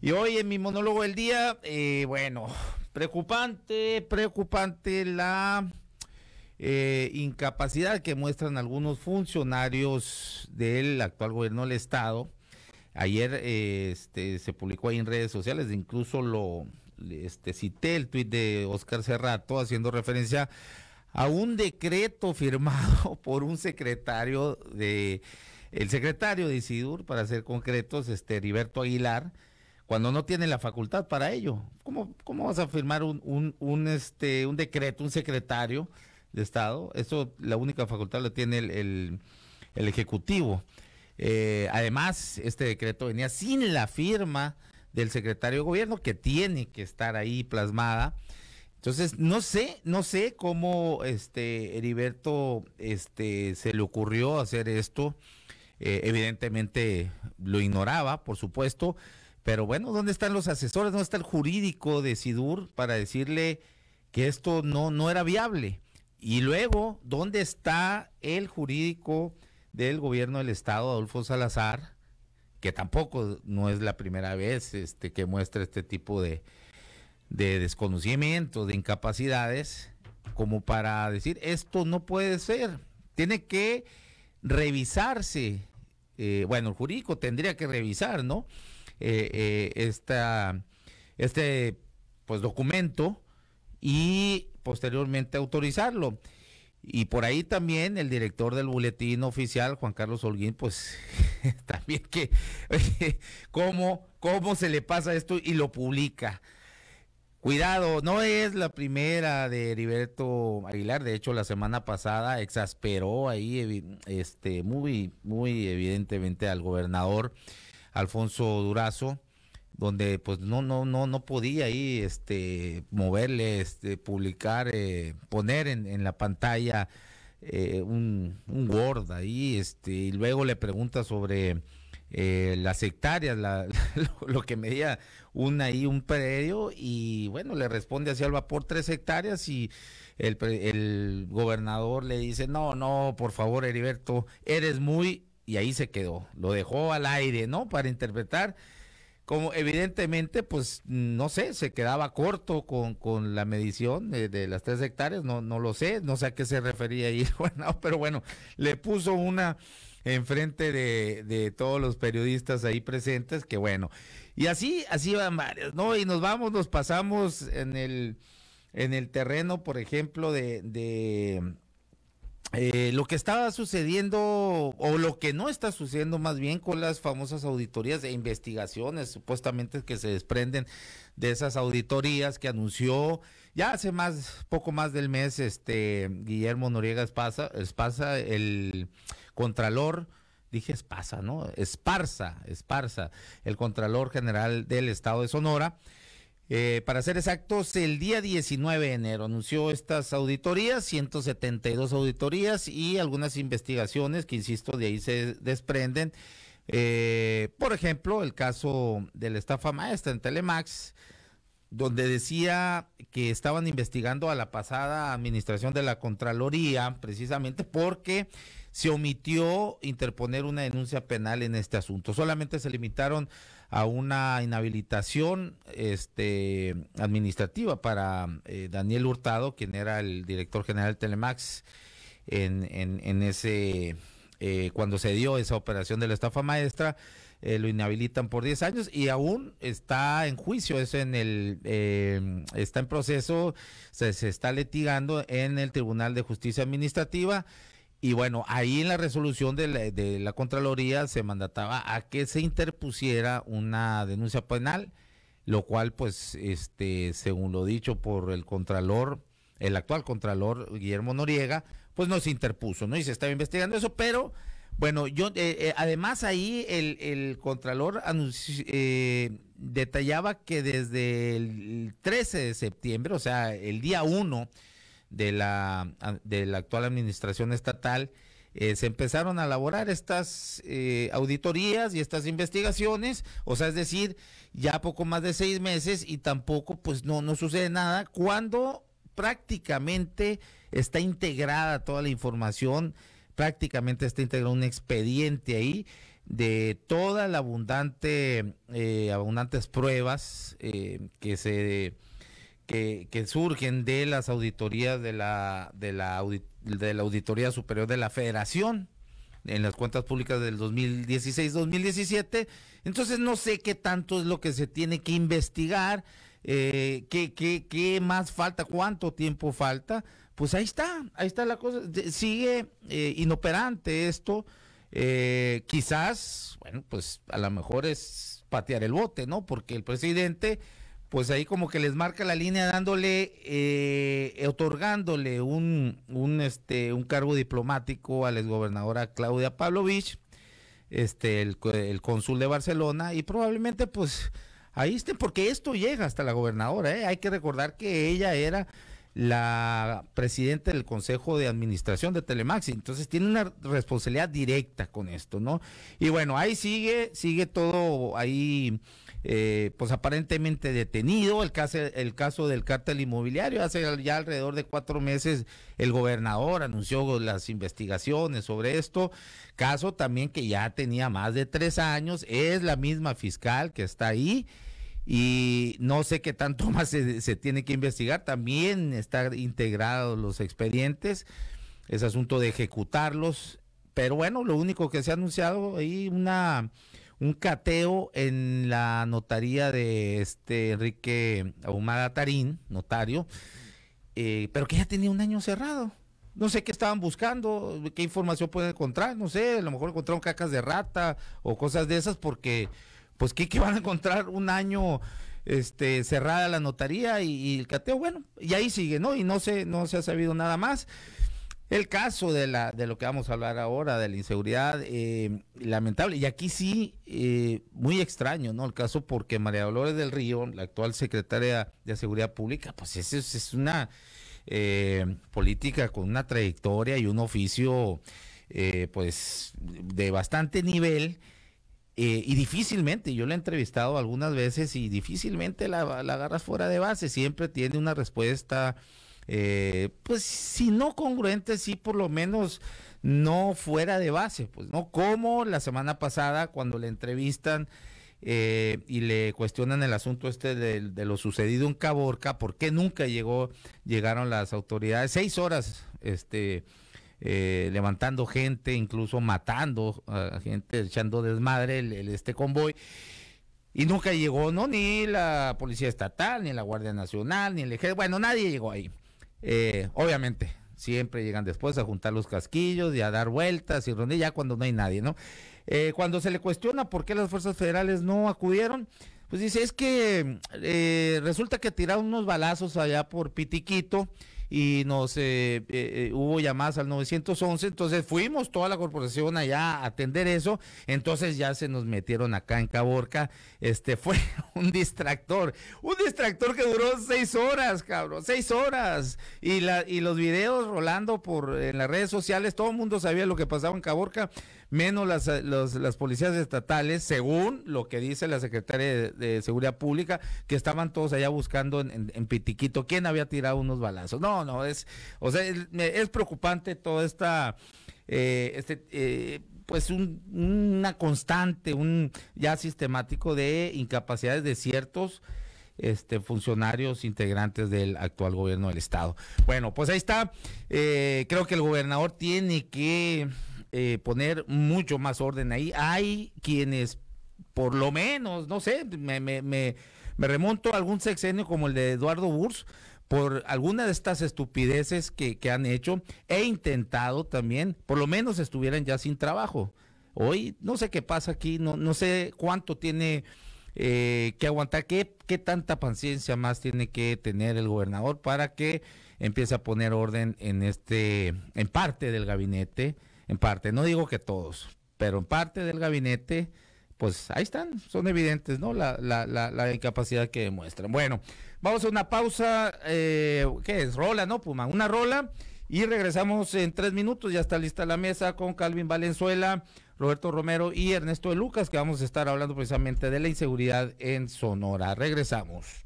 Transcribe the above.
Y hoy en mi monólogo del día, eh, bueno, preocupante, preocupante la eh, incapacidad que muestran algunos funcionarios del actual gobierno del Estado. Ayer este, se publicó ahí en redes sociales, incluso lo este, cité el tuit de Oscar Cerrato haciendo referencia a un decreto firmado por un secretario de el secretario de Isidur, para ser concretos, este Heriberto Aguilar, cuando no tiene la facultad para ello. ¿Cómo, cómo vas a firmar un, este, un decreto, un secretario de Estado? Eso, la única facultad la tiene el, Ejecutivo. Eh, además, este decreto venía sin la firma del secretario de Gobierno, que tiene que estar ahí plasmada. Entonces, no sé, no sé cómo este Heriberto este, se le ocurrió hacer esto. Eh, evidentemente lo ignoraba, por supuesto, pero bueno, ¿dónde están los asesores? ¿Dónde está el jurídico de Sidur para decirle que esto no, no era viable? Y luego, ¿dónde está el jurídico del gobierno del estado, Adolfo Salazar, que tampoco no es la primera vez este, que muestra este tipo de, de desconocimiento, de incapacidades, como para decir, esto no puede ser, tiene que revisarse eh, bueno, el jurídico tendría que revisar, eh, eh, este pues documento y posteriormente autorizarlo. Y por ahí también el director del boletín oficial, Juan Carlos Holguín, pues también que, ¿cómo se le pasa esto y lo publica? Cuidado, no es la primera de Heriberto Aguilar. De hecho, la semana pasada exasperó ahí este, muy, muy evidentemente al gobernador Alfonso Durazo, donde pues no, no, no, no podía ahí este, moverle, este, publicar, eh, poner en, la pantalla eh, un, un Word ahí, este, y luego le pregunta sobre eh, las hectáreas, lo, que medía una y un predio, y bueno, le responde hacia el vapor tres hectáreas y el, gobernador le dice, no, no, por favor, Heriberto, eres muy... Y ahí se quedó, lo dejó al aire, ¿no? Para interpretar como evidentemente, pues no sé, se quedaba corto con, con la medición de, las tres hectáreas, no, no lo sé, no sé a qué se refería ahí, pero bueno, le puso una enfrente de, todos los periodistas ahí presentes, que bueno. Y así, así van varios, ¿no? Y nos vamos, nos pasamos en el, en el terreno, por ejemplo, de, de eh, lo que estaba sucediendo o lo que no está sucediendo más bien con las famosas auditorías e investigaciones supuestamente que se desprenden de esas auditorías que anunció ya hace más poco más del mes este Guillermo Noriega Espasa, el contralor dije ¿no? Esparza, Esparza, el contralor general del estado de Sonora eh, para ser exactos, el día 19 de enero anunció estas auditorías, 172 auditorías y algunas investigaciones que, insisto, de ahí se desprenden. Eh, por ejemplo, el caso de la estafa maestra en Telemax, donde decía que estaban investigando a la pasada administración de la Contraloría, precisamente porque se omitió interponer una denuncia penal en este asunto. Solamente se limitaron a una inhabilitación este, administrativa para eh, Daniel Hurtado, quien era el director general de Telemax en ese eh, cuando se dio esa operación de la estafa maestra, eh, lo inhabilitan por 10 años y aún está en juicio, es en el, eh, está en proceso, se, está litigando en el Tribunal de Justicia Administrativa. Y bueno, ahí en la resolución de la, de la Contraloría se mandataba a que se interpusiera una denuncia penal, lo cual pues, este, según lo dicho por el Contralor, el actual Contralor Guillermo Noriega, pues no se interpuso, ¿no? Y se estaba investigando eso, pero bueno, yo eh, eh, además ahí el, Contralor eh, detallaba que desde el 13 de septiembre, o sea, el día 1 de la, de la actual administración estatal, se empezaron a elaborar estas auditorías y estas investigaciones, o sea, es decir, ya poco más de seis meses y tampoco pues no, no sucede nada cuando prácticamente está integrada toda la información, prácticamente está integrado un expediente ahí de todas las abundante, eh, abundantes pruebas eh, que se que, surgen de las auditorías de la de la, de la auditoría superior de la Federación en las cuentas públicas del 2016-2017. Entonces no sé qué tanto es lo que se tiene que investigar eh, ¿qué, más falta, cuánto tiempo falta, pues ahí está, ahí está la cosa, sigue eh, inoperante esto, eh, quizás, bueno, pues a lo mejor es patear el bote, ¿no? Porque el presidente, pues ahí como que les marca la línea dándole, eh, otorgándole un, este, un cargo diplomático a la exgobernadora Claudia Pavlovich, este, el, el cónsul de Barcelona, y probablemente pues ahí está porque esto llega hasta la gobernadora. ¿eh? Hay que recordar que ella era la presidenta del Consejo de Administración de Telemaxi. entonces tiene una responsabilidad directa con esto, ¿no? Y bueno, ahí sigue, sigue todo ahí, eh, pues aparentemente detenido, el caso, el caso del cártel inmobiliario, hace ya alrededor de cuatro meses el gobernador anunció las investigaciones sobre esto, caso también que ya tenía más de tres años, es la misma fiscal que está ahí, y no sé qué tanto más se, tiene que investigar. También están integrados los expedientes, es asunto de ejecutarlos. Pero bueno, lo único que se ha anunciado ahí una un cateo en la notaría de este Enrique Ahumada Tarín, notario, eh, pero que ya tenía un año cerrado. No sé qué estaban buscando, qué información pueden encontrar, no sé, a lo mejor encontraron cacas de rata o cosas de esas porque pues ¿qué, van a encontrar un año este, cerrada la notaría y, el cateo, bueno, y ahí sigue, ¿no? Y no se, no se ha sabido nada más. El caso de, la, de lo que vamos a hablar ahora, de la inseguridad, eh, lamentable, y aquí sí, eh, muy extraño, ¿no? El caso porque María Dolores del Río, la actual secretaria de Seguridad Pública, pues es, es una eh, política con una trayectoria y un oficio, pues, de bastante nivel, eh, y difícilmente, yo la he entrevistado algunas veces y difícilmente la, la agarras fuera de base, siempre tiene una respuesta, eh, pues si no congruente, sí por lo menos no fuera de base, pues no como la semana pasada cuando le entrevistan eh, y le cuestionan el asunto este de, lo sucedido en Caborca, por qué nunca llegó, llegaron las autoridades, seis horas, este eh, levantando gente, incluso matando a gente, echando desmadre el, este convoy. Y nunca llegó, no, ni la Policía Estatal, ni la Guardia Nacional, ni el Ejército, bueno, nadie llegó ahí. Eh, obviamente, siempre llegan después a juntar los casquillos y a dar vueltas y ya cuando no hay nadie, ¿no? Eh, cuando se le cuestiona por qué las fuerzas federales no acudieron, pues dice, es que resulta que tiraron unos balazos allá por Pitiquito y nos eh, eh, eh, hubo llamadas al 911, entonces fuimos toda la corporación allá a atender eso, entonces ya se nos metieron acá en Caborca, este fue un distractor, un distractor que duró seis horas, cabrón, seis horas, y, la, y los videos rolando por en las redes sociales, todo el mundo sabía lo que pasaba en Caborca, menos las, eh, las policías estatales, según lo que dice la secretaria de, Seguridad Pública, que estaban todos allá buscando en, Pitiquito quién había tirado unos balazos. No, no, es, o sea, preocupante toda esta, eh, este, eh, pues una constante, un ya sistemático de incapacidades de ciertos este, funcionarios integrantes del actual gobierno del estado. Bueno, pues ahí está. creo que el gobernador tiene que eh, poner mucho más orden ahí. Hay quienes, por lo menos, no sé, me, me, me, remonto a algún sexenio como el de Eduardo Burs, por alguna de estas estupideces que, que, han hecho he intentado también, por lo menos estuvieran ya sin trabajo. Hoy no sé qué pasa aquí, no, no sé cuánto tiene eh, que aguantar, qué, qué tanta paciencia más tiene que tener el gobernador para que empiece a poner orden en este, en parte del gabinete en parte, no digo que todos, pero en parte del gabinete, pues ahí están, son evidentes, ¿no? La, la, la, incapacidad que demuestran. Bueno, vamos a una pausa, eh, ¿qué es? Rola, ¿no, Puma? Una rola y regresamos en tres minutos, ya está lista la mesa con Calvin Valenzuela, Roberto Romero y Ernesto de Lucas, que vamos a estar hablando precisamente de la inseguridad en Sonora. Regresamos.